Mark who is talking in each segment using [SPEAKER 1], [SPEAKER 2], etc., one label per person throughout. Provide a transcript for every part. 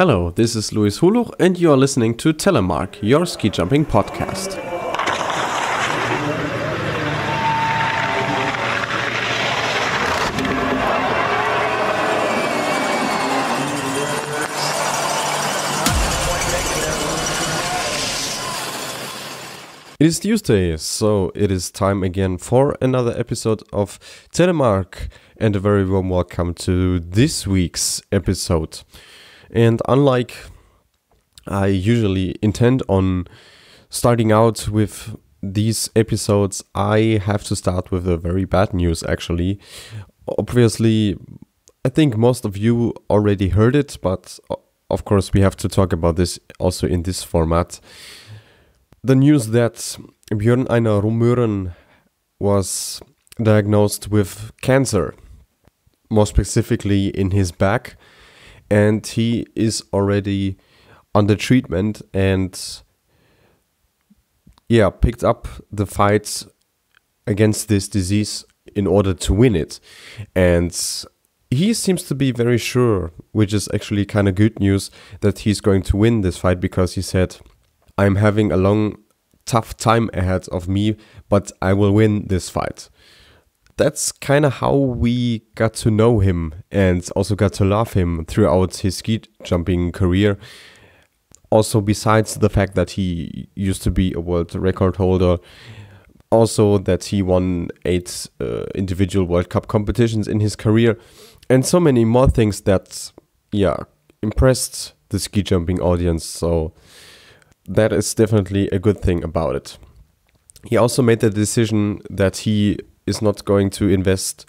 [SPEAKER 1] Hello, this is Luis Huluch, and you are listening to Telemark, your ski jumping podcast. It is Tuesday, so it is time again for another episode of Telemark, and a very warm welcome to this week's episode. And unlike I usually intend on starting out with these episodes, I have to start with a very bad news actually. Obviously, I think most of you already heard it, but of course, we have to talk about this also in this format. The news that Björn Einar Rumören was diagnosed with cancer, more specifically in his back and he is already under treatment and yeah picked up the fight against this disease in order to win it and he seems to be very sure which is actually kind of good news that he's going to win this fight because he said i'm having a long tough time ahead of me but i will win this fight that's kind of how we got to know him and also got to love him throughout his ski jumping career. Also, besides the fact that he used to be a world record holder, also that he won eight uh, individual World Cup competitions in his career, and so many more things that, yeah, impressed the ski jumping audience. So, that is definitely a good thing about it. He also made the decision that he is not going to invest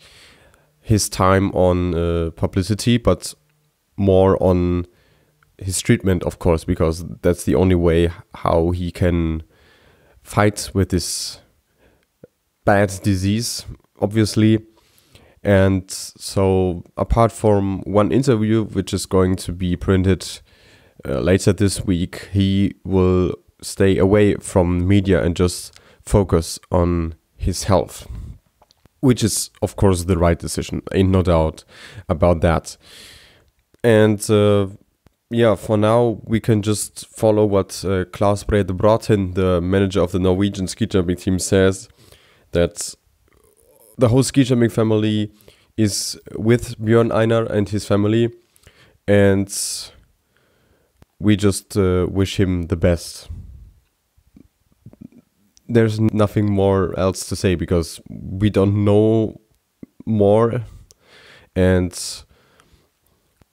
[SPEAKER 1] his time on uh, publicity, but more on his treatment, of course, because that's the only way how he can fight with this bad disease, obviously. And so, apart from one interview, which is going to be printed uh, later this week, he will stay away from media and just focus on his health which is of course the right decision in no doubt about that and uh, yeah for now we can just follow what uh, klaus brede the manager of the norwegian ski jumping team says that the whole ski jumping family is with björn einar and his family and we just uh, wish him the best there's nothing more else to say because we don't know more and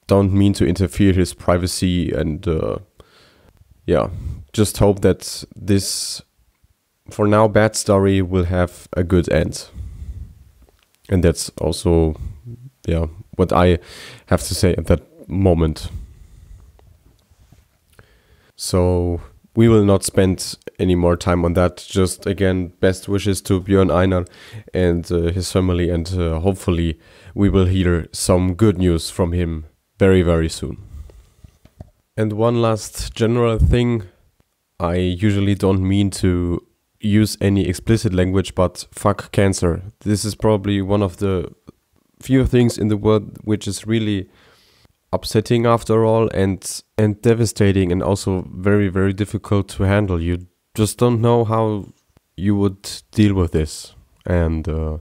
[SPEAKER 1] don't mean to interfere his privacy and uh, yeah just hope that this for now bad story will have a good end and that's also yeah what i have to say at that moment so we will not spend any more time on that. Just again, best wishes to Björn Einar and uh, his family, and uh, hopefully, we will hear some good news from him very, very soon. And one last general thing I usually don't mean to use any explicit language, but fuck cancer. This is probably one of the few things in the world which is really upsetting after all and and devastating and also very very difficult to handle you just don't know how you would deal with this and uh,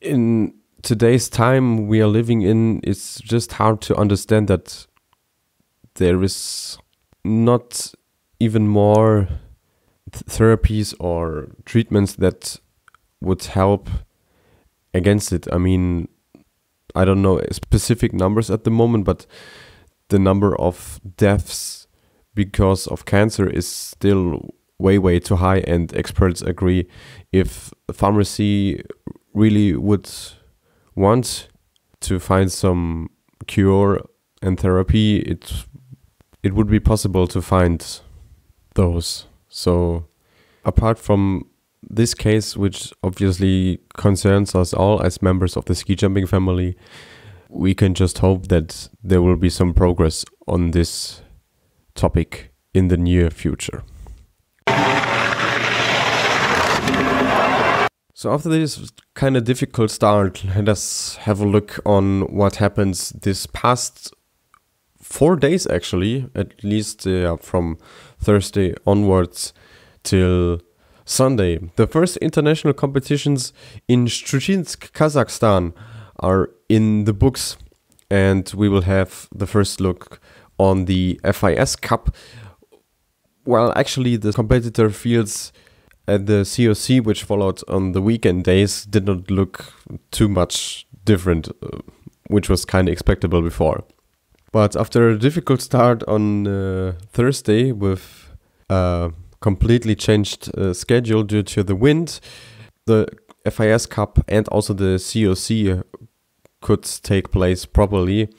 [SPEAKER 1] in today's time we are living in it's just hard to understand that there is not even more th therapies or treatments that would help against it i mean I don't know specific numbers at the moment, but the number of deaths because of cancer is still way way too high and experts agree if pharmacy really would want to find some cure and therapy it it would be possible to find those so apart from this case, which obviously concerns us all as members of the ski jumping family, we can just hope that there will be some progress on this topic in the near future. So after this kind of difficult start, let us have a look on what happens this past four days actually, at least uh, from Thursday onwards till Sunday, the first international competitions in Shchuchinsk, Kazakhstan are in the books, and we will have the first look on the FIS Cup. Well, actually, the competitor fields at the COC, which followed on the weekend days, did not look too much different, uh, which was kind of expectable before. But after a difficult start on uh, Thursday with uh, completely changed uh, schedule due to the wind. The FIS Cup and also the COC could take place properly.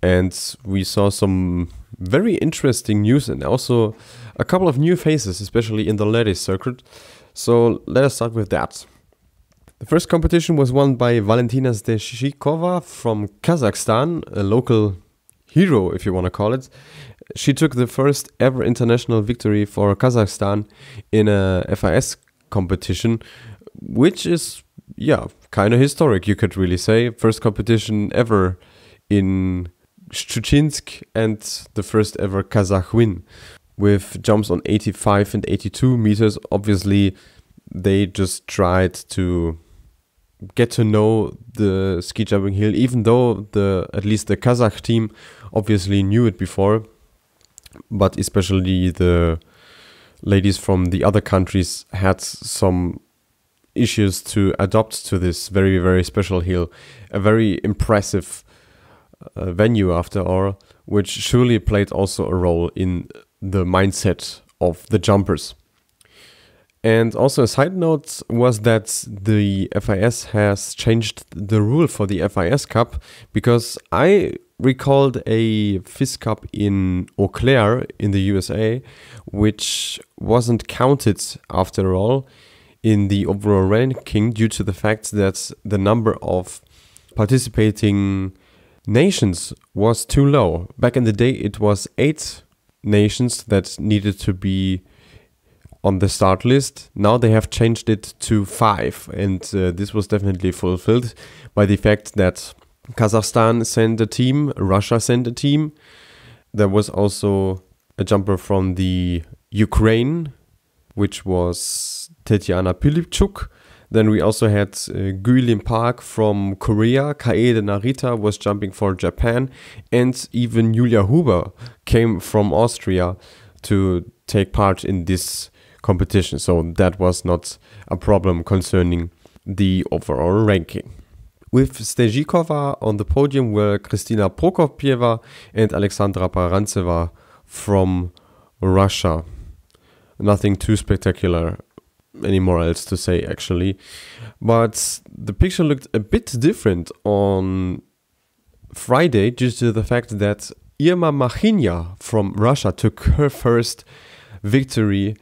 [SPEAKER 1] And we saw some very interesting news and also a couple of new faces, especially in the ladies circuit. So let us start with that. The first competition was won by Valentina Steshikova from Kazakhstan, a local hero, if you want to call it. She took the first ever international victory for Kazakhstan in a FIS competition, which is, yeah, kind of historic, you could really say. First competition ever in Shchuchinsk and the first ever Kazakh win with jumps on 85 and 82 meters. Obviously, they just tried to get to know the ski jumping hill, even though the at least the Kazakh team obviously knew it before, but especially the ladies from the other countries had some issues to adopt to this very, very special hill. A very impressive uh, venue, after all, which surely played also a role in the mindset of the jumpers. And also a side note was that the FIS has changed the rule for the FIS Cup because I recalled a fist cup in Eau Claire in the USA, which wasn't counted after all in the overall ranking due to the fact that the number of participating nations was too low. Back in the day, it was eight nations that needed to be on the start list. Now they have changed it to five, and uh, this was definitely fulfilled by the fact that Kazakhstan sent a team, Russia sent a team. There was also a jumper from the Ukraine, which was Tetiana Pilipchuk. Then we also had uh, Park from Korea. Kaede Narita was jumping for Japan. And even Julia Huber came from Austria to take part in this competition. So that was not a problem concerning the overall ranking with Stejikova on the podium were Kristina Prokopieva and Alexandra Parantseva from Russia. Nothing too spectacular anymore else to say actually. But the picture looked a bit different on Friday due to the fact that Irma Machinja from Russia took her first victory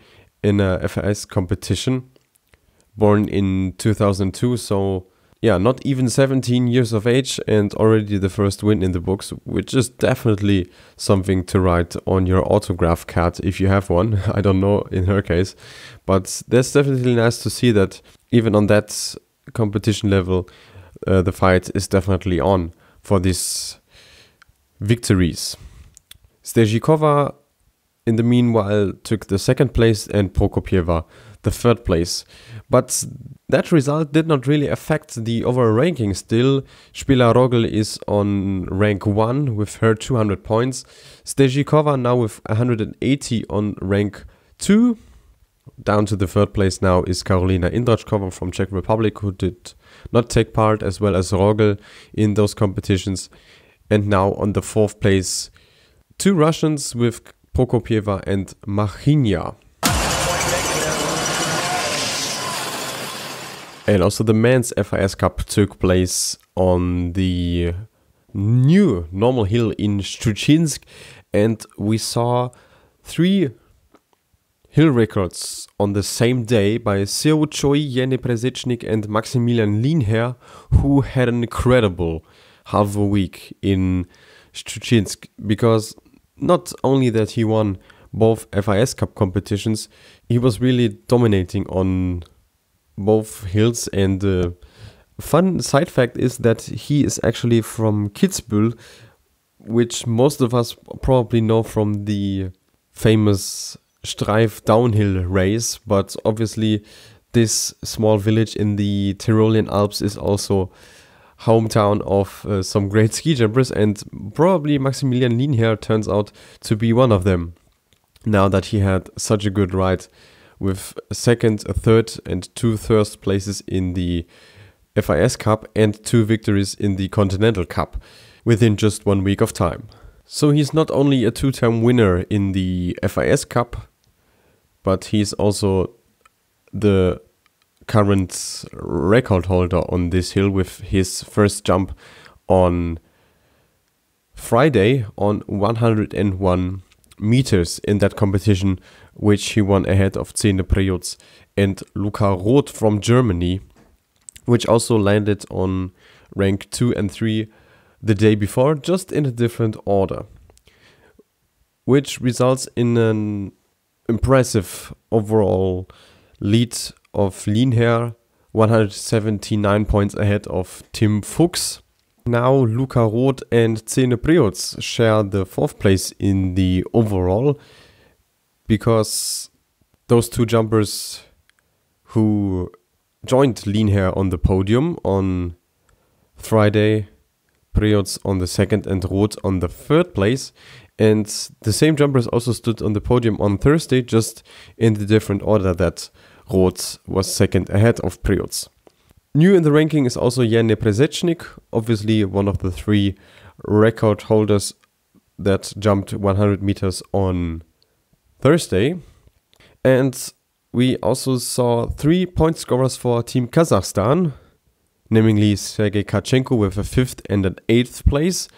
[SPEAKER 1] in a FIS competition, born in 2002, so yeah, not even 17 years of age and already the first win in the books, which is definitely something to write on your autograph card if you have one. I don't know in her case, but that's definitely nice to see that even on that competition level, uh, the fight is definitely on for these victories. Stejikova, in the meanwhile, took the second place and Prokopieva the third place. But that result did not really affect the overall ranking still. Spila Rogel is on rank 1 with her 200 points. Stejikova now with 180 on rank 2. Down to the third place now is Karolina Indrachkova from Czech Republic who did not take part as well as Rogel in those competitions. And now on the fourth place, two Russians with Prokopieva and Machinja. And also the men's FIS Cup took place on the new normal hill in Stuchinsk and we saw three hill records on the same day by Seo Choi, Jenny and Maximilian Lienherr who had an incredible half a week in Stuchinsk because not only that he won both FIS Cup competitions, he was really dominating on both hills. And uh, fun side fact is that he is actually from Kitzbühel, which most of us probably know from the famous Streif downhill race. But obviously, this small village in the Tyrolean Alps is also hometown of uh, some great ski jumpers, and probably Maximilian Lienherr turns out to be one of them. Now that he had such a good ride with a second, a third, and two first places in the FIS Cup and two victories in the Continental Cup within just one week of time. So he's not only a two time winner in the FIS Cup, but he's also the current record holder on this hill with his first jump on Friday on 101 meters in that competition, which he won ahead of Zene Priots and Luca Roth from Germany, which also landed on rank 2 and 3 the day before, just in a different order. Which results in an impressive overall lead of Lienherr, 179 points ahead of Tim Fuchs now Luca Roth and Zene Priots share the fourth place in the overall because those two jumpers who joined Lineher on the podium on Friday, Priots on the second and Roth on the third place. And the same jumpers also stood on the podium on Thursday, just in the different order that Roth was second ahead of Priots. New in the ranking is also Yane Prezechnik, obviously one of the three record holders that jumped 100 meters on Thursday. And we also saw three point scorers for Team Kazakhstan, namely Sergei Kachenko with a fifth and an eighth place,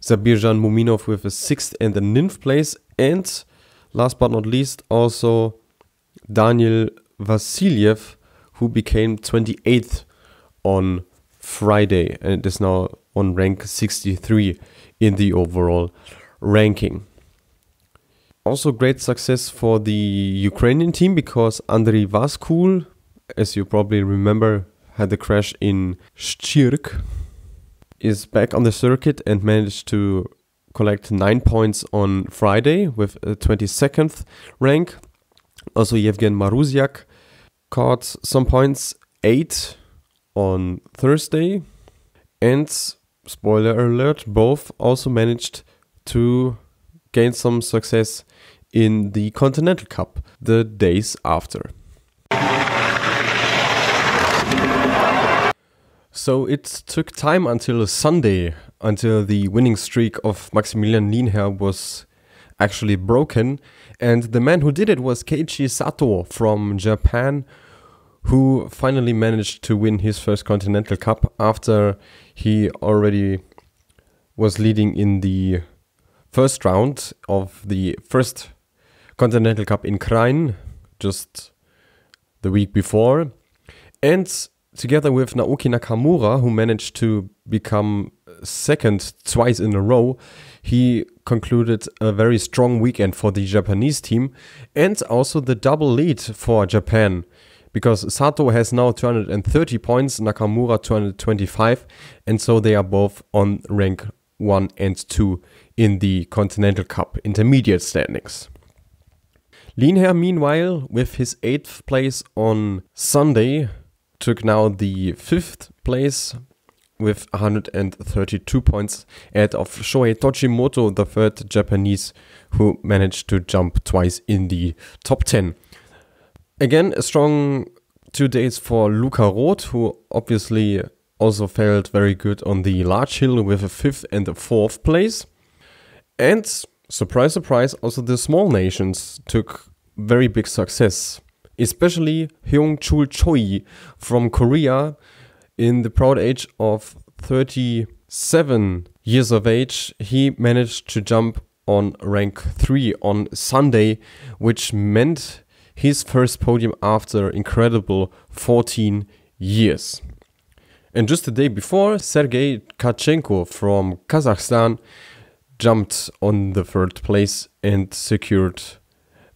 [SPEAKER 1] Zabirjan Muminov with a sixth and a ninth place, and last but not least, also Daniel Vasiliev who became 28th on Friday and is now on rank 63 in the overall ranking. Also, great success for the Ukrainian team because Andriy Vaskul, as you probably remember, had the crash in Shchirk, is back on the circuit and managed to collect 9 points on Friday with a 22nd rank. Also, Yevgen Maruziak caught some points, eight on Thursday, and spoiler alert, both also managed to gain some success in the Continental Cup the days after. So it took time until Sunday until the winning streak of Maximilian Nienherr was actually broken. And the man who did it was Keiichi Sato from Japan, who finally managed to win his first Continental Cup after he already was leading in the first round of the first Continental Cup in Krain just the week before. And together with Naoki Nakamura, who managed to become second twice in a row, he concluded a very strong weekend for the Japanese team and also the double lead for Japan because Sato has now 230 points, Nakamura 225, and so they are both on rank 1 and 2 in the Continental Cup intermediate standings. Linher, meanwhile, with his 8th place on Sunday, took now the 5th place with 132 points ahead of Shohei Tochimoto, the third Japanese who managed to jump twice in the top 10. Again, a strong two days for Luca Roth, who obviously also felt very good on the large hill with a fifth and a fourth place. And surprise, surprise, also the small nations took very big success. Especially Hyung Chul Choi from Korea, in the proud age of 37 years of age, he managed to jump on rank 3 on Sunday, which meant his first podium after incredible 14 years. And just the day before, Sergei Kachenko from Kazakhstan jumped on the third place and secured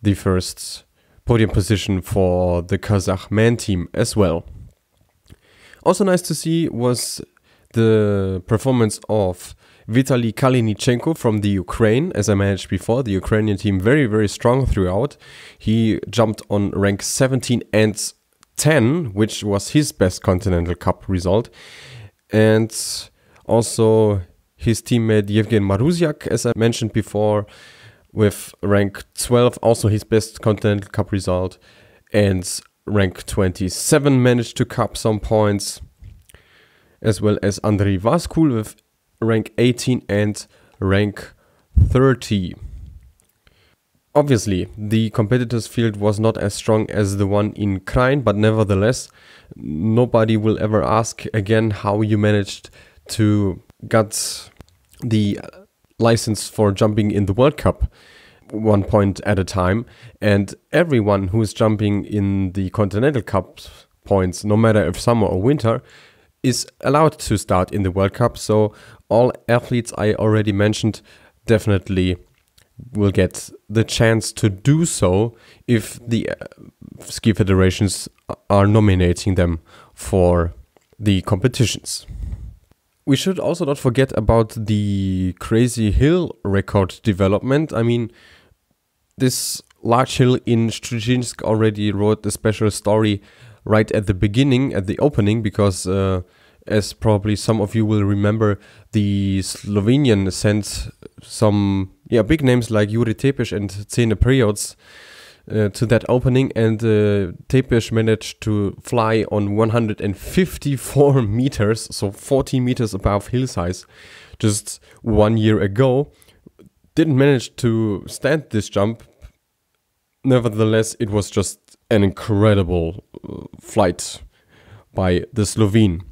[SPEAKER 1] the first podium position for the Kazakh men team as well. Also nice to see was the performance of Vitaly Kalinichenko from the Ukraine. As I mentioned before, the Ukrainian team very, very strong throughout. He jumped on rank 17 and 10, which was his best Continental Cup result. And also his teammate Yevgen Maruziak, as I mentioned before, with rank 12, also his best Continental Cup result. And rank 27 managed to cap some points, as well as Andrei Vaskul with rank 18 and rank 30. Obviously, the competitors' field was not as strong as the one in Krain, but nevertheless, nobody will ever ask again how you managed to get the license for jumping in the World Cup one point at a time. And everyone who is jumping in the Continental Cup points, no matter if summer or winter, is allowed to start in the World Cup. So all athletes I already mentioned definitely will get the chance to do so if the uh, ski federations are nominating them for the competitions. We should also not forget about the crazy hill record development. I mean, this large hill in Szczecin already wrote a special story right at the beginning, at the opening, because uh, as probably some of you will remember, the Slovenian sent some yeah big names like Juri Tepes and Zene Priots uh, to that opening, and uh, Tepes managed to fly on 154 meters, so 40 meters above hill size, just one year ago didn't manage to stand this jump. Nevertheless, it was just an incredible uh, flight by the Slovene.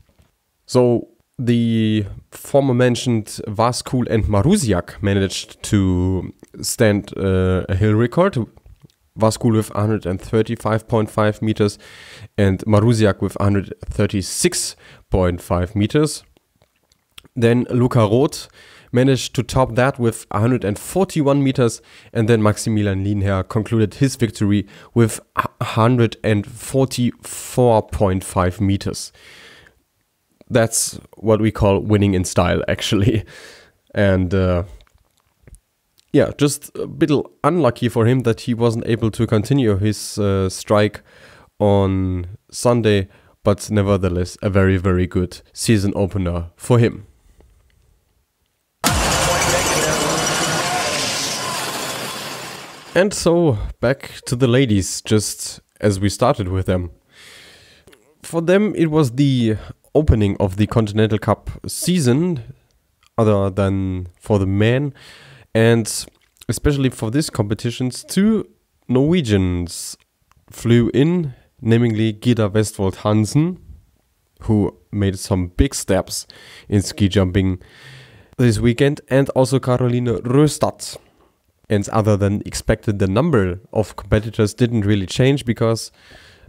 [SPEAKER 1] So the former mentioned Vaskul and Marusiak managed to stand uh, a hill record. Vaskul with 135.5 meters and Marusiak with 136.5 meters. Then Luca Roth managed to top that with 141 meters, and then Maximilian Lienherr concluded his victory with 144.5 meters. That's what we call winning in style, actually. And uh, yeah, just a bit unlucky for him that he wasn't able to continue his uh, strike on Sunday, but nevertheless, a very, very good season opener for him. And so back to the ladies, just as we started with them. For them, it was the opening of the Continental Cup season, other than for the men, and especially for these competitions, two Norwegians flew in, namely Gita Westvold Hansen, who made some big steps in ski jumping this weekend, and also Caroline Röstad and other than expected, the number of competitors didn't really change because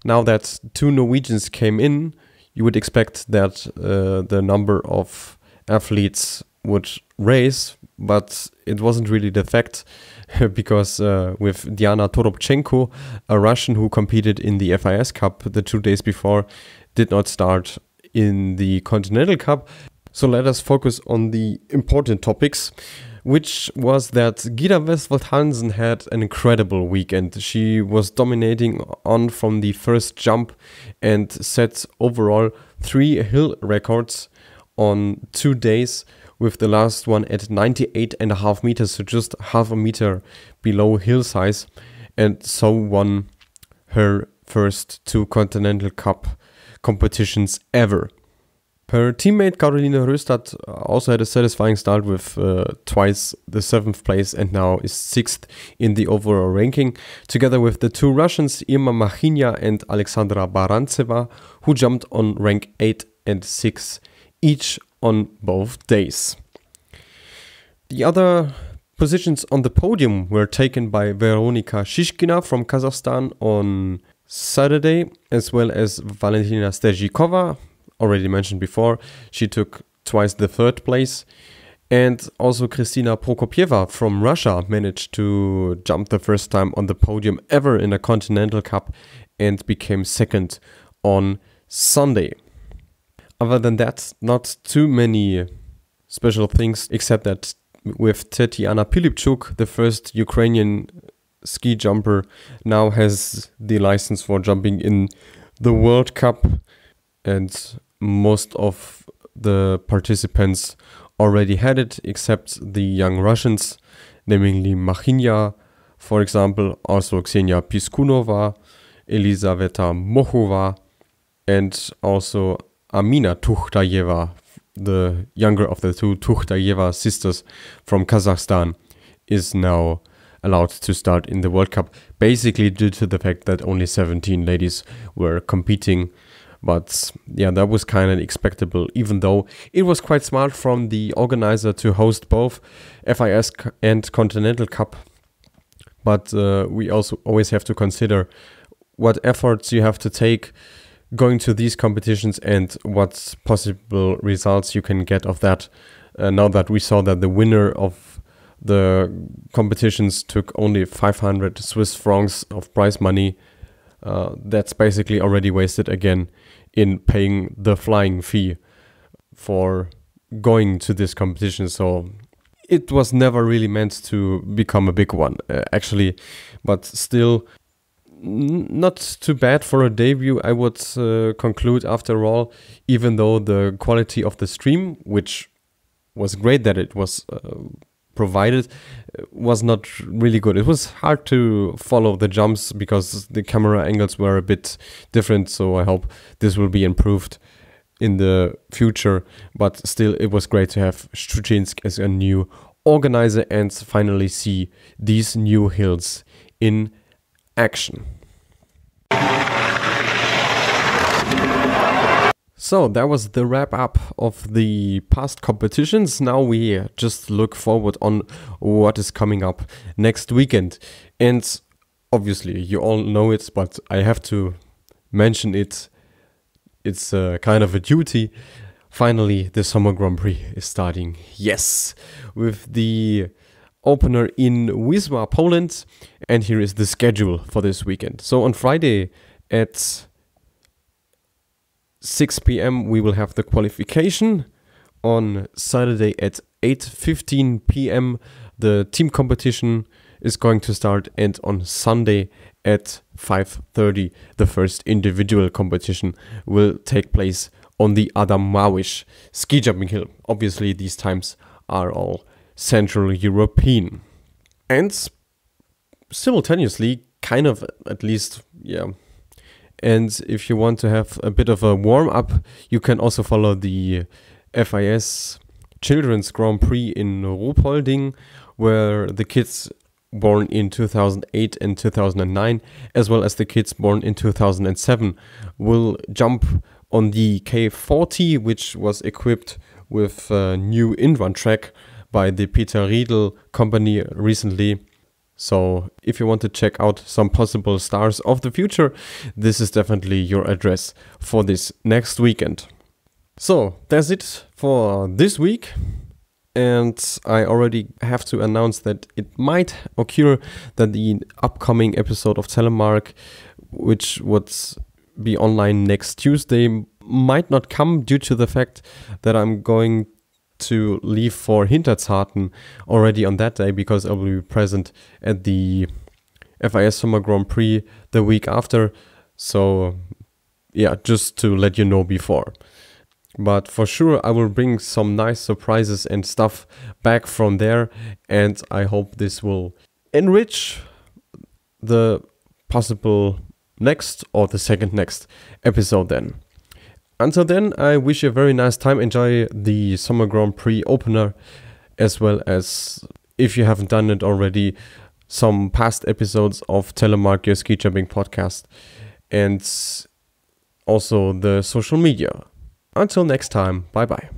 [SPEAKER 1] now that two Norwegians came in, you would expect that uh, the number of athletes would raise, but it wasn't really the fact because uh, with Diana Toropchenko, a Russian who competed in the FIS Cup the two days before, did not start in the Continental Cup. So let us focus on the important topics which was that Gita Westwold Hansen had an incredible weekend. She was dominating on from the first jump and set overall three hill records on two days with the last one at 98 and a half meters, so just half a meter below hill size, and so won her first two Continental Cup competitions ever. Her teammate Karolina Röstad also had a satisfying start with uh, twice the seventh place and now is sixth in the overall ranking, together with the two Russians Irma Machyna and Alexandra Barantseva, who jumped on rank 8 and 6 each on both days. The other positions on the podium were taken by Veronika Shishkina from Kazakhstan on Saturday, as well as Valentina Stejikova already mentioned before, she took twice the third place. And also Kristina Prokopieva from Russia managed to jump the first time on the podium ever in a Continental Cup and became second on Sunday. Other than that, not too many special things, except that with Tetiana Pilipchuk, the first Ukrainian ski jumper, now has the license for jumping in the World Cup. And most of the participants already had it, except the young Russians, namely Makhinya, for example, also Xenia Piskunova, Elizaveta Mochova, and also Amina Tukhtayeva, the younger of the two Tukhtayeva sisters from Kazakhstan, is now allowed to start in the World Cup, basically due to the fact that only 17 ladies were competing but yeah, that was kind of expectable, even though it was quite smart from the organizer to host both FIS and Continental Cup. But uh, we also always have to consider what efforts you have to take going to these competitions and what possible results you can get of that. Uh, now that we saw that the winner of the competitions took only 500 Swiss francs of prize money, uh, that's basically already wasted again in paying the flying fee for going to this competition. So it was never really meant to become a big one, uh, actually, but still not too bad for a debut, I would uh, conclude after all, even though the quality of the stream, which was great that it was uh, provided uh, was not really good. It was hard to follow the jumps because the camera angles were a bit different. So I hope this will be improved in the future. But still, it was great to have Struchinsk as a new organizer and finally see these new hills in action. So that was the wrap up of the past competitions. Now we just look forward on what is coming up next weekend. And obviously, you all know it, but I have to mention it. It's a uh, kind of a duty. Finally, the Summer Grand Prix is starting. Yes, with the opener in Wisła, Poland. And here is the schedule for this weekend. So on Friday at 6 p.m. we will have the qualification. On Saturday at 8:15 p.m. the team competition is going to start and on Sunday at 5:30 the first individual competition will take place on the Adamawish ski jumping hill. Obviously these times are all Central European. And simultaneously kind of at least yeah and if you want to have a bit of a warm up, you can also follow the FIS Children's Grand Prix in Ruhpolding, where the kids born in 2008 and 2009, as well as the kids born in 2007, will jump on the K40, which was equipped with a new in run track by the Peter Riedel company recently. So if you want to check out some possible stars of the future, this is definitely your address for this next weekend. So that's it for this week. And I already have to announce that it might occur that the upcoming episode of Telemark, which would be online next Tuesday, might not come due to the fact that I'm going to leave for Hinterzarten already on that day because I will be present at the FIS Summer Grand Prix the week after. So, yeah, just to let you know before. But for sure, I will bring some nice surprises and stuff back from there, and I hope this will enrich the possible next or the second next episode then. Until then, I wish you a very nice time. Enjoy the Summer Grand Prix opener, as well as, if you haven't done it already, some past episodes of Telemark, your ski jumping podcast, and also the social media. Until next time, bye bye.